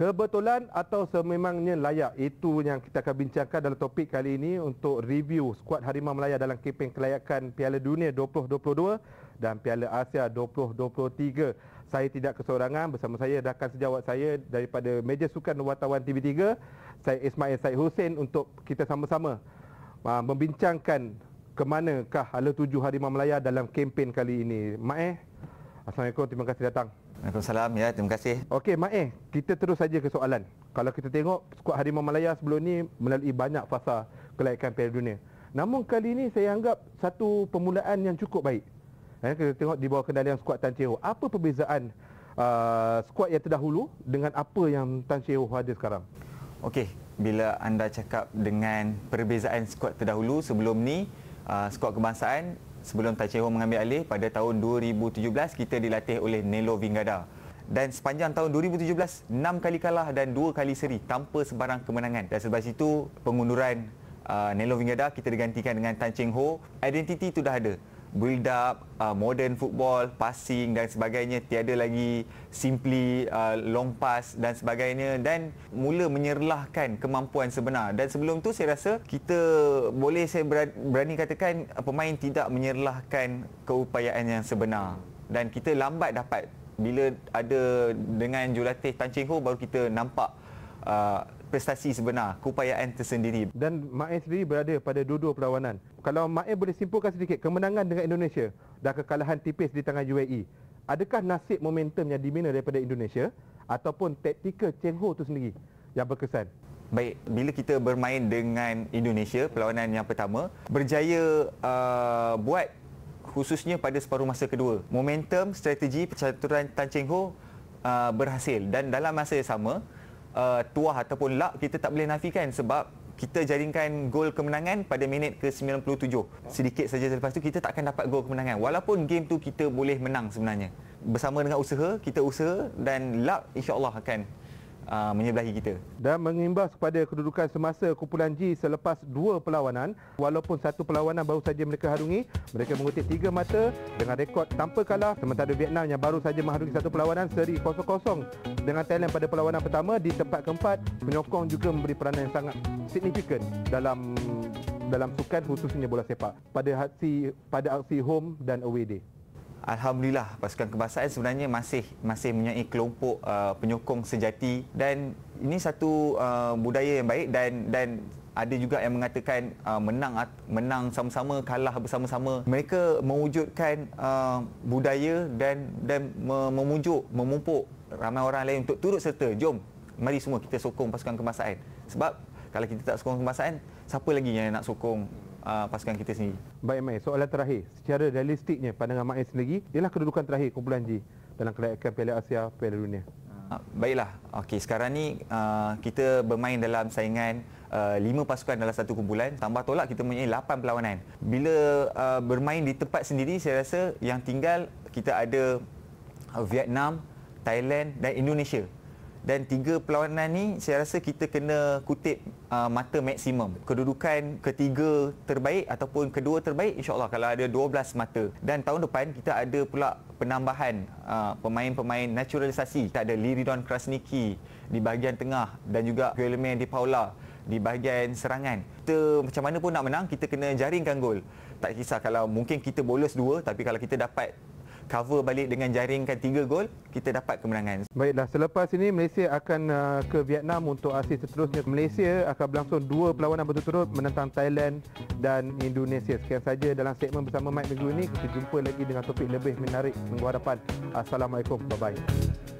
kebetulan atau sememangnya layak itu yang kita akan bincangkan dalam topik kali ini untuk review skuad Harimau Malaya dalam kempen kelayakan Piala Dunia 2022 dan Piala Asia 2023. Saya tidak kesorangan bersama saya rakan sejawat saya daripada meja sukan wartawan TV3, saya Ismail Said Hussein untuk kita sama-sama ah, membincangkan ke manakah hala tujuh Harimau Malaya dalam kempen kali ini. Mae, eh? Assalamualaikum, terima kasih datang. Waalaikumsalam. Ya, terima kasih. Okey, Mak Eh, kita terus saja ke soalan. Kalau kita tengok skuad Harimau Malaya sebelum ni melalui banyak fasa kelayakan Piala Dunia. Namun kali ini saya anggap satu permulaan yang cukup baik. Eh, kita tengok di bawah kendalian skuad Tan Cheo. Apa perbezaan uh, skuad yang terdahulu dengan apa yang Tan Cheo ada sekarang? Okey, bila anda cakap dengan perbezaan skuad terdahulu sebelum ni uh, skuad kebangsaan sebelum Tan Cheng Hong mengambil alih pada tahun 2017 kita dilatih oleh Nelo Vingada dan sepanjang tahun 2017 6 kali kalah dan 2 kali seri tanpa sebarang kemenangan dan selepas itu pengunduran uh, Nelo Vingada kita digantikan dengan Tan Cheng Ho identiti itu dah ada build up uh, modern football passing dan sebagainya tiada lagi simply uh, long pass dan sebagainya dan mula menyerlahkan kemampuan sebenar dan sebelum tu saya rasa kita boleh saya berani katakan uh, pemain tidak menyerlahkan keupayaan yang sebenar dan kita lambat dapat bila ada dengan jurulatih Tan Cheng Ho baru kita nampak uh, prestasi sebenar, keupayaan tersendiri. Dan Ma'e sendiri berada pada dua-dua perlawanan. Kalau Ma'e boleh simpulkan sedikit, kemenangan dengan Indonesia dan kekalahan tipis di tangan UAE, adakah nasib momentum yang dibina daripada Indonesia ataupun taktika Cheng Ho itu sendiri yang berkesan? Baik, bila kita bermain dengan Indonesia, perlawanan yang pertama, berjaya uh, buat khususnya pada separuh masa kedua. Momentum, strategi, percaturan Tan Cheng Ho uh, berhasil dan dalam masa yang sama, uh, tuah ataupun luck kita tak boleh nafikan sebab kita jaringkan gol kemenangan pada minit ke-97. Sedikit saja selepas tu kita takkan dapat gol kemenangan walaupun game tu kita boleh menang sebenarnya. Bersama dengan usaha, kita usaha dan luck insya-Allah akan uh, menyebelahi kita. Dan mengimbas kepada kedudukan semasa kumpulan G selepas dua perlawanan, walaupun satu perlawanan baru saja mereka harungi, mereka mengutip tiga mata dengan rekod tanpa kalah sementara Vietnam yang baru saja mengharungi satu perlawanan seri kosong 0 dengan Thailand pada perlawanan pertama di tempat keempat penyokong juga memberi peranan yang sangat signifikan dalam dalam sukan khususnya bola sepak pada aksi pada aksi home dan away day. Alhamdulillah pasukan kebangsaan sebenarnya masih masih mempunyai kelompok uh, penyokong sejati dan ini satu uh, budaya yang baik dan dan ada juga yang mengatakan uh, menang menang sama-sama kalah bersama-sama mereka mewujudkan uh, budaya dan dan memujuk memumpuk ramai orang lain untuk turut serta jom mari semua kita sokong pasukan kebangsaan sebab kalau kita tak sokong kebangsaan siapa lagi yang nak sokong uh, pasukan kita sendiri. Baik Mai, soalan terakhir. Secara realistiknya pandangan Mai sendiri, ialah kedudukan terakhir kumpulan G dalam kelayakan Piala Asia Piala Dunia. Ah, baiklah. Okey, sekarang ni uh, kita bermain dalam saingan uh, 5 pasukan dalam satu kumpulan. Tambah tolak kita mempunyai lapan perlawanan. Bila uh, bermain di tempat sendiri, saya rasa yang tinggal kita ada Vietnam, Thailand dan Indonesia dan tiga perlawanan ni saya rasa kita kena kutip uh, mata maksimum kedudukan ketiga terbaik ataupun kedua terbaik insyaallah kalau ada 12 mata dan tahun depan kita ada pula penambahan uh, pemain-pemain naturalisasi kita ada Liridon Krasniki di bahagian tengah dan juga Guilherme Di Paula di bahagian serangan kita macam mana pun nak menang kita kena jaringkan gol tak kisah kalau mungkin kita bolos dua tapi kalau kita dapat cover balik dengan jaringkan tiga gol kita dapat kemenangan. Baiklah selepas ini Malaysia akan uh, ke Vietnam untuk asis seterusnya. Malaysia akan berlangsung dua perlawanan berturut-turut menentang Thailand dan Indonesia. Sekian saja dalam segmen bersama Mike minggu ini. Kita jumpa lagi dengan topik lebih menarik minggu hadapan. Assalamualaikum. Bye-bye.